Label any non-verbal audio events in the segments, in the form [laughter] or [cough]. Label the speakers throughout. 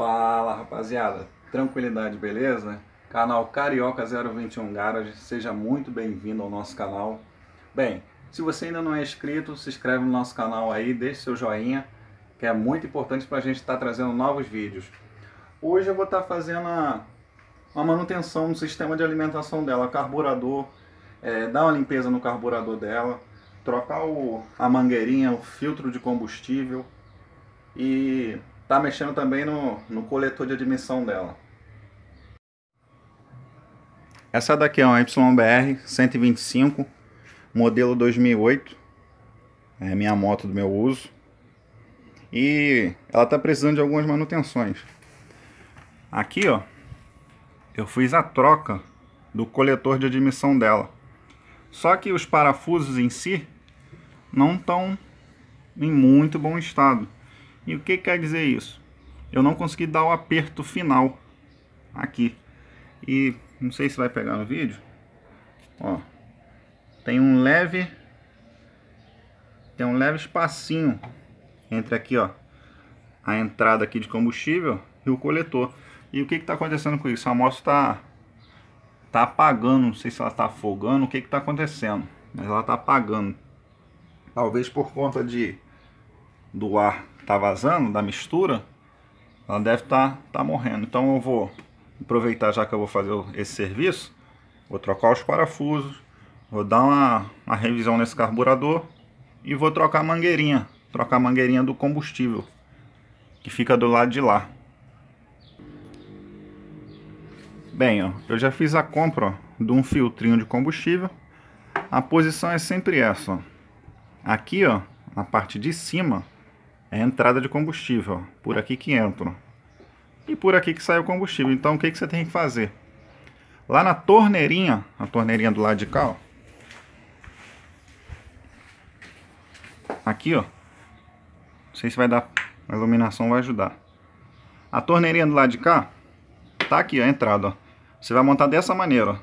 Speaker 1: Fala rapaziada, tranquilidade, beleza? Canal Carioca 021 Garage, seja muito bem-vindo ao nosso canal. Bem, se você ainda não é inscrito, se inscreve no nosso canal aí, deixe seu joinha, que é muito importante para a gente estar tá trazendo novos vídeos. Hoje eu vou estar tá fazendo a, manutenção no sistema de alimentação dela, carburador, é, dar uma limpeza no carburador dela, trocar o, a mangueirinha, o filtro de combustível e tá mexendo também no, no coletor de admissão dela. Essa daqui é uma YBR 125, modelo 2008. É minha moto do meu uso. E ela tá precisando de algumas manutenções. Aqui, ó, eu fiz a troca do coletor de admissão dela. Só que os parafusos em si não estão em muito bom estado. E o que quer dizer isso? Eu não consegui dar o aperto final aqui. E não sei se vai pegar no vídeo. Ó, tem um leve tem um leve espacinho entre aqui, ó, a entrada aqui de combustível e o coletor. E o que está acontecendo com isso? A moto está tá apagando, não sei se ela está afogando, o que está acontecendo. Mas ela está apagando. Talvez por conta de do ar tá vazando, da mistura, ela deve estar tá, tá morrendo. Então eu vou aproveitar já que eu vou fazer esse serviço, vou trocar os parafusos, vou dar uma, uma revisão nesse carburador e vou trocar a mangueirinha, trocar a mangueirinha do combustível que fica do lado de lá. Bem, ó, eu já fiz a compra ó, de um filtrinho de combustível. A posição é sempre essa. Ó. Aqui, ó, na parte de cima, é a entrada de combustível. Por aqui que entra. E por aqui que sai o combustível. Então o que, que você tem que fazer? Lá na torneirinha, a torneirinha do lado de cá, ó. Aqui, ó. Não sei se vai dar... A iluminação vai ajudar. A torneirinha do lado de cá, tá aqui, ó, a entrada, ó. Você vai montar dessa maneira, ó.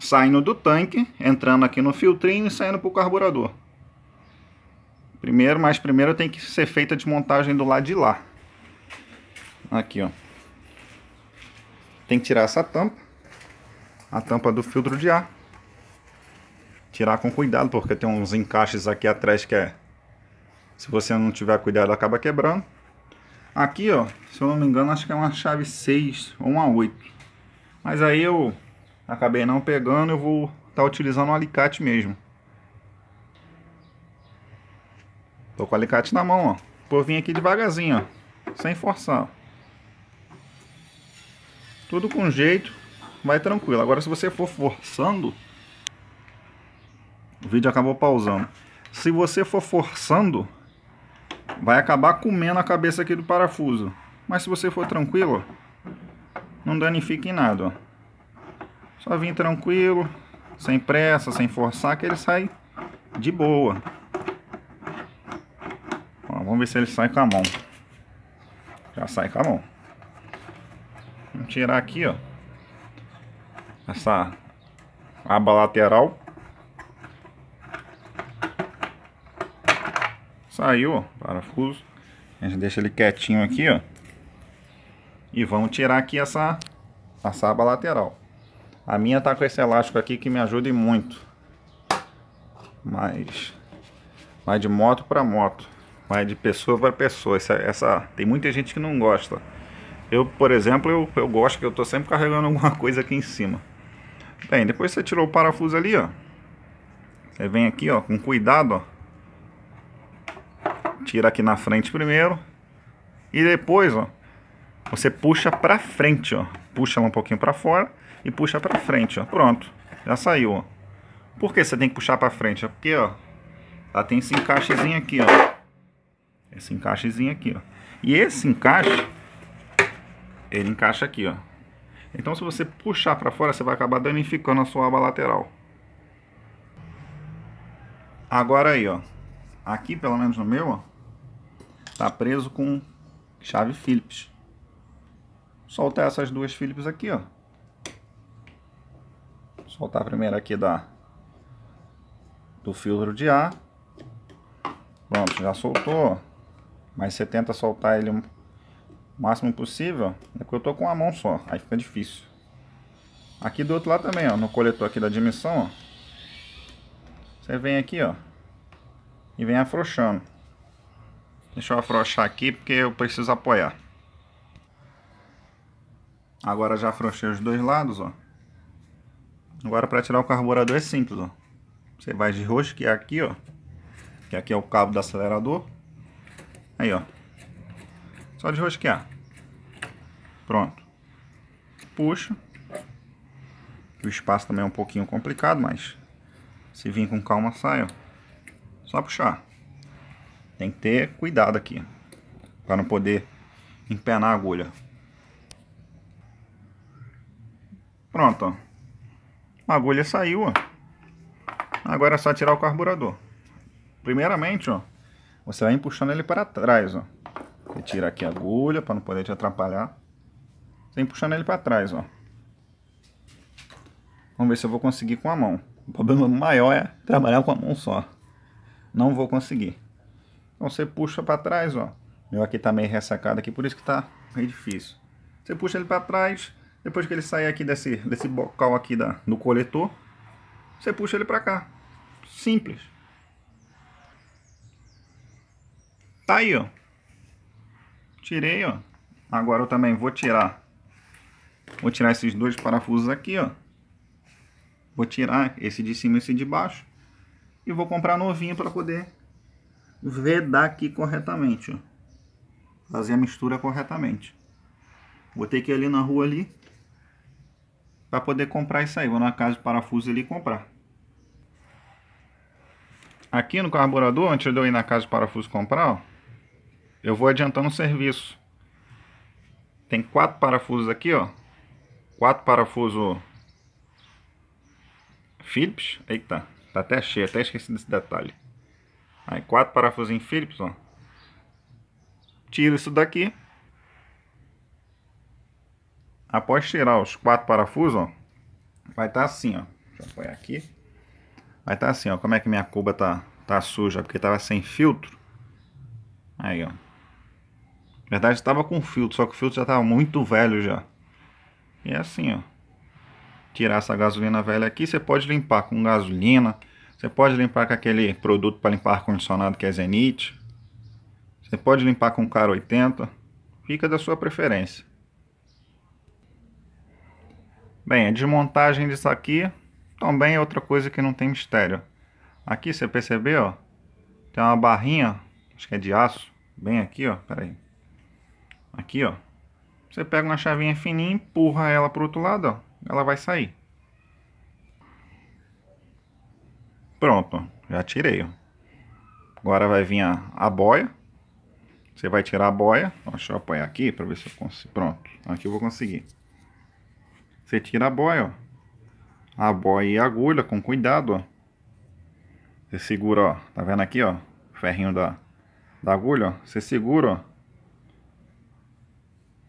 Speaker 1: Saindo do tanque, entrando aqui no filtrinho e saindo pro carburador. Primeiro, mas primeiro tem que ser feita a desmontagem do lado de lá. Aqui, ó. Tem que tirar essa tampa. A tampa do filtro de ar. Tirar com cuidado, porque tem uns encaixes aqui atrás que é... Se você não tiver cuidado, acaba quebrando. Aqui, ó, se eu não me engano, acho que é uma chave 6 ou uma 8. Mas aí eu acabei não pegando, eu vou estar tá utilizando um alicate mesmo. Tô com o alicate na mão, ó. Vou vir aqui devagarzinho, ó. Sem forçar, ó. Tudo com jeito, vai tranquilo. Agora se você for forçando, o vídeo acabou pausando. Se você for forçando, vai acabar comendo a cabeça aqui do parafuso. Mas se você for tranquilo, não danifique em nada, ó. Só vir tranquilo, sem pressa, sem forçar, que ele sai de boa. Vamos ver se ele sai com a mão. Já sai com a mão. Vamos tirar aqui, ó. Essa aba lateral. Saiu, ó, parafuso. A gente deixa ele quietinho aqui, ó. E vamos tirar aqui essa, essa aba lateral. A minha tá com esse elástico aqui que me ajuda muito. Mas vai de moto para moto. Mas de pessoa para pessoa. Essa, essa, tem muita gente que não gosta. Eu, por exemplo, eu, eu gosto que eu estou sempre carregando alguma [laughs] coisa aqui em cima. Bem, depois você tirou o parafuso ali, ó. Você vem aqui, ó, com cuidado, ó. Tira aqui na frente primeiro. E depois, ó, você puxa pra frente, ó. Puxa ela um pouquinho pra fora e puxa pra frente, ó. Pronto, já saiu, ó. Por que você tem que puxar pra frente? É porque, ó, ela tem esse encaixezinho aqui, ó. Esse encaixezinho aqui, ó. E esse encaixe, ele encaixa aqui, ó. Então se você puxar para fora, você vai acabar danificando a sua aba lateral. Agora aí, ó. Aqui, pelo menos no meu, ó. Tá preso com chave Phillips. Soltar essas duas Phillips aqui, ó. Soltar a primeira aqui da do filtro de ar. Pronto, já soltou, ó. Mas você tenta soltar ele o máximo possível. É que eu tô com uma mão só, aí fica difícil. Aqui do outro lado também, ó, no coletor aqui da admissão, ó. Você vem aqui, ó. E vem afrouxando. Deixa eu afrouxar aqui porque eu preciso apoiar. Agora já afrouxei os dois lados, ó. Agora para tirar o carburador é simples, ó. Você vai de rosquear aqui, ó. Que aqui é o cabo do acelerador. Aí, ó. Só de rosquear. Pronto. Puxa. O espaço também é um pouquinho complicado, mas se vir com calma sai, ó. Só puxar. Tem que ter cuidado aqui, para não poder empenar a agulha. Pronto, ó. A agulha saiu, ó. Agora é só tirar o carburador. Primeiramente, ó, você vai empuxando ele para trás, ó. Você tira aqui a agulha para não poder te atrapalhar. Você vai empuxando ele para trás, ó. Vamos ver se eu vou conseguir com a mão. O problema maior é trabalhar com a mão só. Não vou conseguir. Então você puxa para trás, ó. Meu aqui tá meio ressacado aqui, por isso que tá meio difícil. Você puxa ele para trás, depois que ele sair aqui desse, desse bocal aqui da, do coletor, você puxa ele para cá. Simples. Tá aí, ó. Tirei, ó. Agora eu também vou tirar. Vou tirar esses dois parafusos aqui, ó. Vou tirar esse de cima e esse de baixo. E vou comprar novinho para poder vedar aqui corretamente, ó. Fazer a mistura corretamente. Vou ter que ir ali na rua ali para poder comprar isso aí. Vou na casa de parafuso ali comprar. Aqui no carburador, antes de eu ir na casa de parafuso comprar, ó, eu vou adiantando o serviço. Tem quatro parafusos aqui, ó. Quatro parafusos Phillips. Eita, tá até cheio, até esqueci desse detalhe. Aí, quatro parafusos em Phillips, ó. Tira isso daqui. Após tirar os quatro parafusos, ó, vai estar tá assim, ó. Deixa eu apoiar aqui. Vai estar tá assim, ó. Como é que minha cuba tá, tá suja? Porque tava sem filtro. Aí, ó. Na verdade estava com filtro, só que o filtro já estava muito velho já. E é assim, ó. Tirar essa gasolina velha aqui, você pode limpar com gasolina. Você pode limpar com aquele produto para limpar ar-condicionado que é Zenit. Você pode limpar com Car 80. Fica da sua preferência. Bem, a desmontagem disso aqui também é outra coisa que não tem mistério. Aqui você percebeu, ó, tem uma barrinha, acho que é de aço, bem aqui, ó, peraí. Aqui, ó. Você pega uma chavinha fininha, empurra ela pro outro lado, ó. Ela vai sair. Pronto, já tirei, ó. Agora vai vir a, a boia. Você vai tirar a boia. deixa eu apoiar aqui para ver se eu consigo. Pronto, aqui eu vou conseguir. Você tira a boia, ó. A boia e a agulha, com cuidado, ó. Você segura, ó. Tá vendo aqui, ó? O ferrinho da, da agulha, ó. Você segura, ó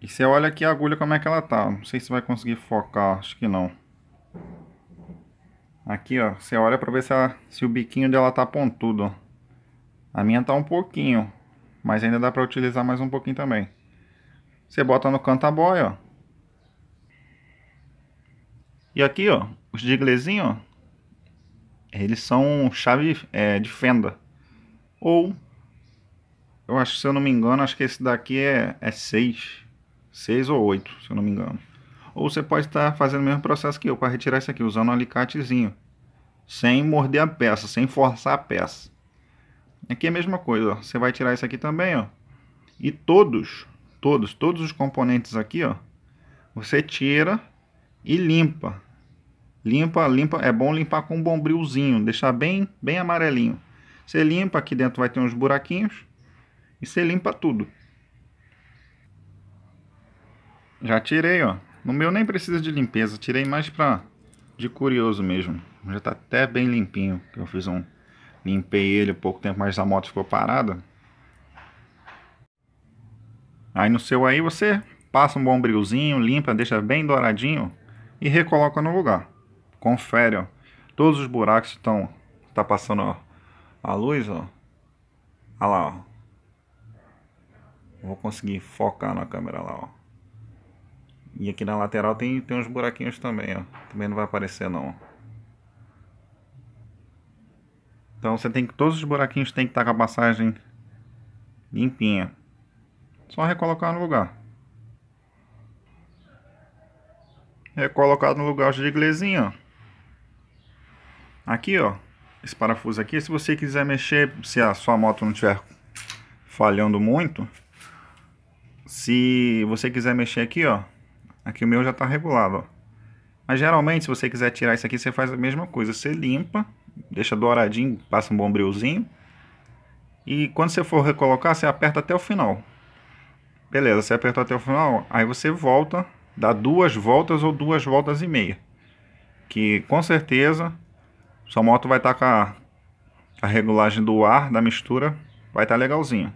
Speaker 1: e você olha aqui a agulha como é que ela tá. Não sei se vai conseguir focar, acho que não. Aqui, ó, você olha para ver se, ela, se o biquinho dela tá pontudo, A minha tá um pouquinho, mas ainda dá para utilizar mais um pouquinho também. Você bota no canto a boia, ó. E aqui, ó, os diglezinhos, ó, eles são chave é, de fenda. Ou, eu acho, se eu não me engano, acho que esse daqui é 6. É 6 ou 8, se eu não me engano. Ou você pode estar fazendo o mesmo processo que eu para retirar isso aqui, usando um alicatezinho. Sem morder a peça, sem forçar a peça. Aqui é a mesma coisa, ó. Você vai tirar isso aqui também, ó. E todos, todos, todos os componentes aqui, ó. Você tira e limpa. Limpa, limpa. É bom limpar com um bombrilzinho, deixar bem, bem amarelinho. Você limpa, aqui dentro vai ter uns buraquinhos. E você limpa tudo. Já tirei, ó. No meu nem precisa de limpeza, tirei mais pra... De curioso mesmo. Já tá até bem limpinho. Eu fiz um... Limpei ele há pouco tempo, mas a moto ficou parada. Aí no seu aí você passa um bom brilzinho, limpa, deixa bem douradinho e recoloca no lugar. Confere, ó. Todos os buracos estão... Tá passando, ó. A luz, ó. Olha lá, ó. Vou conseguir focar na câmera lá, ó. E aqui na lateral tem, tem uns buraquinhos também, ó. Também não vai aparecer não. Então você tem que todos os buraquinhos tem que estar tá com a passagem limpinha. Só recolocar no lugar. Recolocar no lugar os ó. Aqui, ó. Esse parafuso aqui, se você quiser mexer, se a sua moto não estiver falhando muito, se você quiser mexer aqui, ó, Aqui o meu já está regulado, ó. Mas geralmente, se você quiser tirar isso aqui, você faz a mesma coisa. Você limpa, deixa douradinho, passa um bom bombrilzinho. E quando você for recolocar, você aperta até o final. Beleza, você apertou até o final, aí você volta, dá duas voltas ou duas voltas e meia. Que com certeza, sua moto vai estar tá com a, a regulagem do ar, da mistura, vai estar tá legalzinho.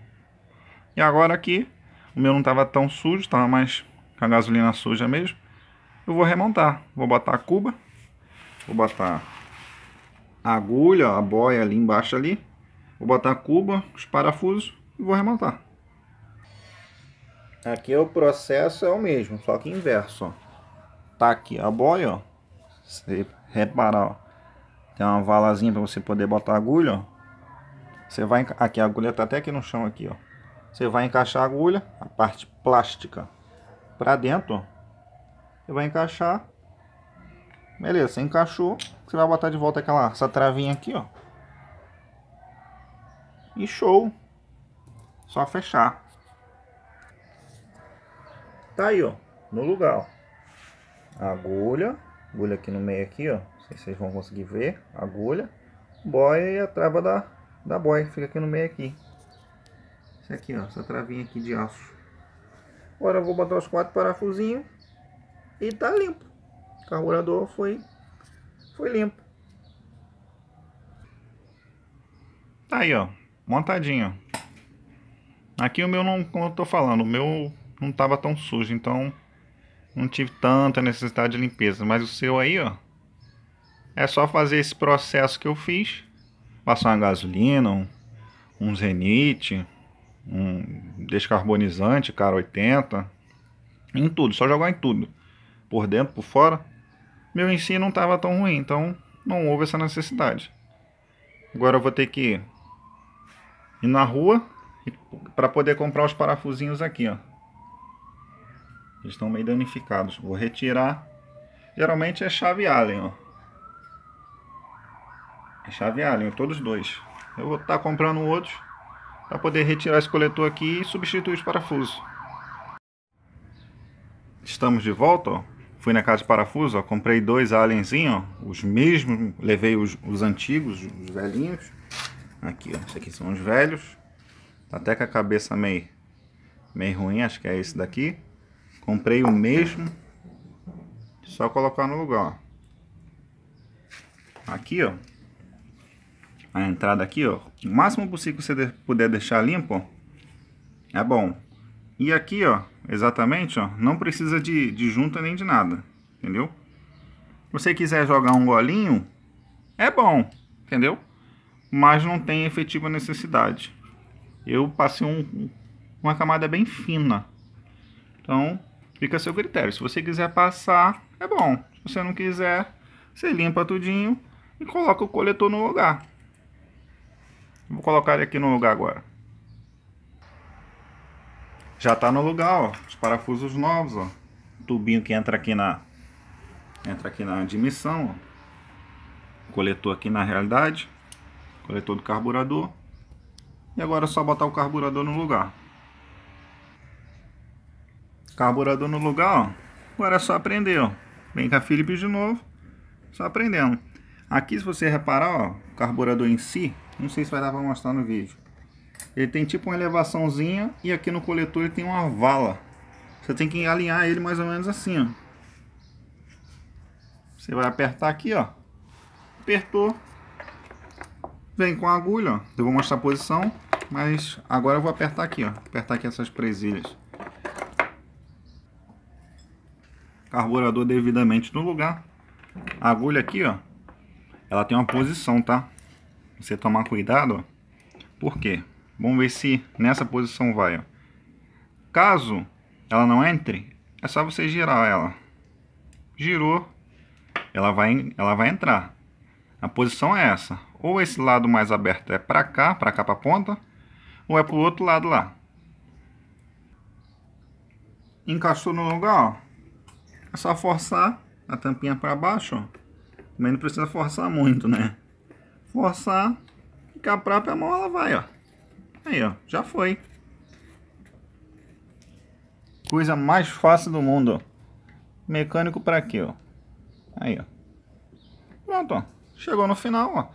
Speaker 1: E agora aqui, o meu não estava tão sujo, estava mais com a gasolina suja mesmo, eu vou remontar. Vou botar a cuba, vou botar a agulha, a boia ali embaixo ali, vou botar a cuba, os parafusos e vou remontar. Aqui o processo é o mesmo, só que inverso, ó. Tá aqui a boia, ó. Você reparar, ó. Tem uma valazinha para você poder botar a agulha, ó. Você vai aqui a agulha tá até aqui no chão aqui, ó. Você vai encaixar a agulha, a parte plástica para dentro, você vai encaixar. Beleza, você encaixou, você vai botar de volta aquela, essa travinha aqui, ó. E show! Só fechar. Tá aí, ó, no lugar, ó. Agulha, agulha aqui no meio aqui, ó. Não sei se vocês vão conseguir ver, agulha, boia e a trava da, da boia que fica aqui no meio aqui. Isso aqui, ó, essa travinha aqui de aço. Agora vou botar os quatro parafusinhos e tá limpo. O carburador foi, foi limpo. Tá aí, ó. Montadinho. Aqui o meu não, como eu tô falando, o meu não tava tão sujo, então não tive tanta necessidade de limpeza. Mas o seu aí, ó, é só fazer esse processo que eu fiz. Passar uma gasolina, um, um zenite, um descarbonizante, cara, 80, em tudo, só jogar em tudo, por dentro, por fora, meu ensino não estava tão ruim, então não houve essa necessidade. Agora eu vou ter que ir na rua para poder comprar os parafusinhos aqui, ó. Eles estão meio danificados. Vou retirar. Geralmente é chave Allen, ó. É chave Allen, todos dois. Eu vou estar tá comprando outros para poder retirar esse coletor aqui e substituir os parafusos. Estamos de volta, ó. Fui na casa de parafuso, ó. comprei dois alienzinhos, os mesmos, levei os, os, antigos, os velhinhos. Aqui, ó, esses aqui são os velhos. Tá até com a cabeça meio, meio ruim, acho que é esse daqui. Comprei o mesmo, só colocar no lugar, ó. Aqui, ó, a entrada aqui, ó. O máximo possível que você puder deixar limpo, é bom. E aqui, ó, exatamente, ó, não precisa de, de junta nem de nada, entendeu? Se você quiser jogar um golinho, é bom, entendeu? Mas não tem efetiva necessidade. Eu passei um, uma camada bem fina. Então, fica a seu critério. Se você quiser passar, é bom. Se você não quiser, você limpa tudinho e coloca o coletor no lugar. Vou colocar ele aqui no lugar agora. Já está no lugar, ó. Os parafusos novos, ó. O tubinho que entra aqui na... Entra aqui na admissão, ó. Coletor aqui na realidade. Coletor do carburador. E agora é só botar o carburador no lugar. Carburador no lugar, ó. Agora é só aprender, ó. Vem com a Philips de novo. Só aprendendo. Aqui, se você reparar, ó, o carburador em si, não sei se vai dar para mostrar no vídeo. Ele tem tipo uma elevaçãozinha e aqui no coletor ele tem uma vala. Você tem que alinhar ele mais ou menos assim, ó. Você vai apertar aqui, ó. Apertou. Vem com a agulha, ó. Eu vou mostrar a posição, mas agora eu vou apertar aqui, ó. Apertar aqui essas presilhas. Carburador devidamente no lugar. A agulha aqui, ó. Ela tem uma posição, tá? você tomar cuidado, ó. Por quê? Vamos ver se nessa posição vai, ó. Caso ela não entre, é só você girar ela. Girou, ela vai, ela vai entrar. A posição é essa. Ou esse lado mais aberto é para cá, para cá para a ponta, ou é para o outro lado lá. Encaixou no lugar, ó. É só forçar a tampinha para baixo, ó. Mas não precisa forçar muito, né? forçar, e a própria mão ela vai, ó. Aí, ó, já foi. Coisa mais fácil do mundo, Mecânico para quê, ó. Aí, ó. Pronto, ó. Chegou no final, ó.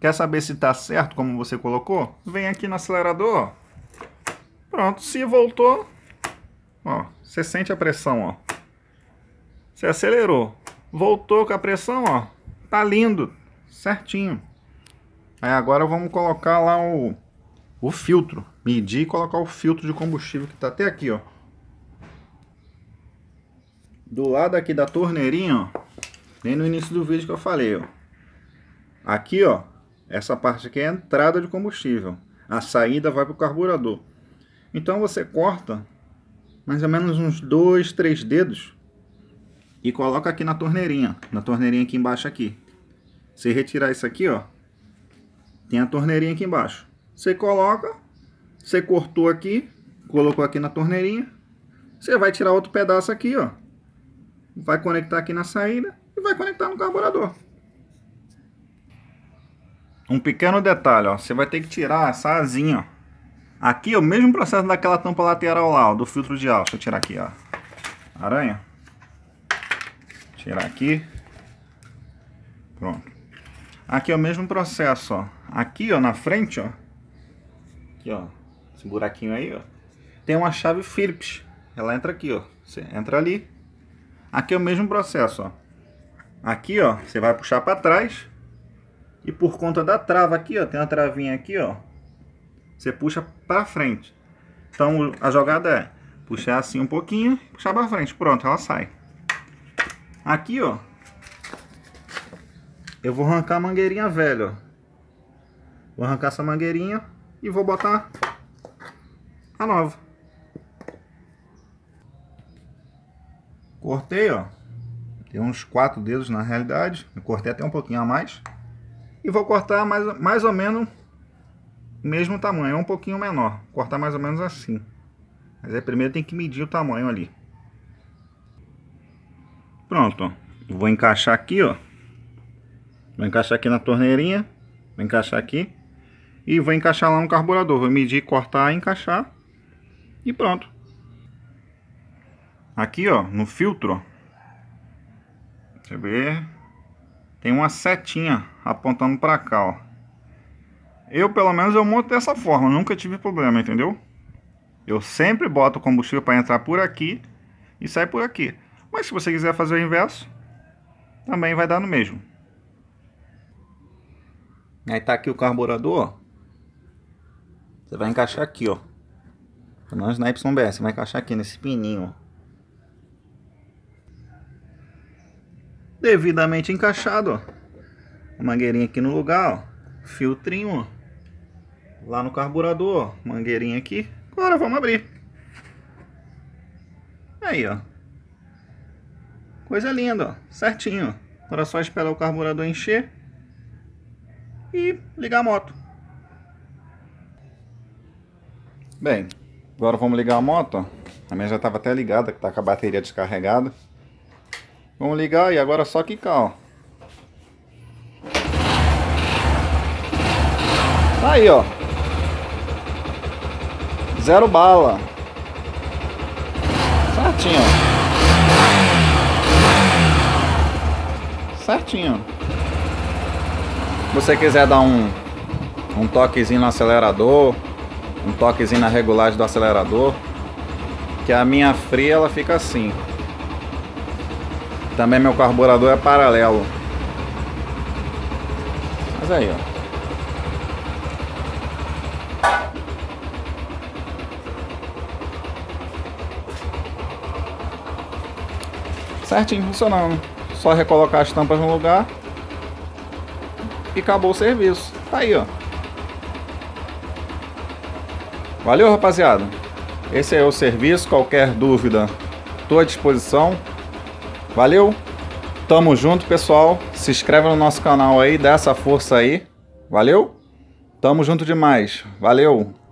Speaker 1: Quer saber se tá certo como você colocou? Vem aqui no acelerador, ó. Pronto, se voltou, ó, você sente a pressão, ó. Você acelerou, voltou com a pressão, ó. Tá lindo, certinho. Aí agora vamos colocar lá o, o filtro. Medir e colocar o filtro de combustível que tá até aqui, ó. Do lado aqui da torneirinha, ó. no início do vídeo que eu falei, ó. Aqui, ó. Essa parte aqui é a entrada de combustível. A saída vai pro carburador. Então você corta mais ou menos uns dois, três dedos e coloca aqui na torneirinha. Na torneirinha aqui embaixo aqui. Você retirar isso aqui, ó. Tem a torneirinha aqui embaixo. Você coloca, você cortou aqui, colocou aqui na torneirinha. Você vai tirar outro pedaço aqui, ó. Vai conectar aqui na saída e vai conectar no carburador. Um pequeno detalhe, ó. Você vai ter que tirar essa asinha, ó. Aqui é o mesmo processo daquela tampa lateral lá, ó, do filtro de ar. Deixa eu tirar aqui, ó. Aranha. Tirar aqui. Pronto. Aqui é o mesmo processo, ó. Aqui, ó, na frente, ó. Aqui, ó. Esse buraquinho aí, ó. Tem uma chave Phillips. Ela entra aqui, ó. Você entra ali. Aqui é o mesmo processo, ó. Aqui, ó, você vai puxar para trás. E por conta da trava aqui, ó, tem uma travinha aqui, ó. Você puxa para frente. Então, a jogada é puxar assim um pouquinho, puxar para frente. Pronto, ela sai. Aqui, ó, eu vou arrancar a mangueirinha velha, ó. Vou arrancar essa mangueirinha e vou botar a nova. Cortei, ó. Tem uns quatro dedos na realidade. Eu cortei até um pouquinho a mais. E vou cortar mais, mais ou menos o mesmo tamanho, é um pouquinho menor. Cortar mais ou menos assim. Mas aí primeiro tem que medir o tamanho ali. Pronto, ó. Vou encaixar aqui, ó. Vou encaixar aqui na torneirinha. Vou encaixar aqui. E vou encaixar lá no carburador. Vou medir, cortar, encaixar. E pronto. Aqui, ó, no filtro. Deixa eu ver. Tem uma setinha apontando pra cá, ó. Eu, pelo menos, eu monto dessa forma. Nunca tive problema, entendeu? Eu sempre boto o combustível para entrar por aqui e sai por aqui. Mas se você quiser fazer o inverso, também vai dar no mesmo. Aí tá aqui o carburador, Você vai encaixar aqui, ó. Pelo menos na YBS, vai encaixar aqui nesse pininho, ó. Devidamente encaixado, ó. mangueirinha aqui no lugar, ó. Filtrinho, ó. Lá no carburador, ó. Mangueirinha aqui. Agora vamos abrir. Aí, ó. Coisa linda, ó. Certinho, Agora é só esperar o carburador encher e ligar a moto. Bem, agora vamos ligar a moto. A minha já estava até ligada, que está com a bateria descarregada. Vamos ligar e agora é só quicar, ó. Tá aí, ó. Zero bala. Certinho, ó. Certinho você quiser dar um, um toquezinho no acelerador, um toquezinho na regulagem do acelerador, que a minha fria ela fica assim. Também meu carburador é paralelo. Mas aí, ó. certinho funcionando. Só recolocar as tampas no lugar e acabou o serviço. Tá aí, ó. Valeu, rapaziada. Esse é o serviço. Qualquer dúvida, tô à disposição. Valeu. Tamo junto, pessoal. Se inscreve no nosso canal aí, dá essa força aí. Valeu. Tamo junto demais. Valeu.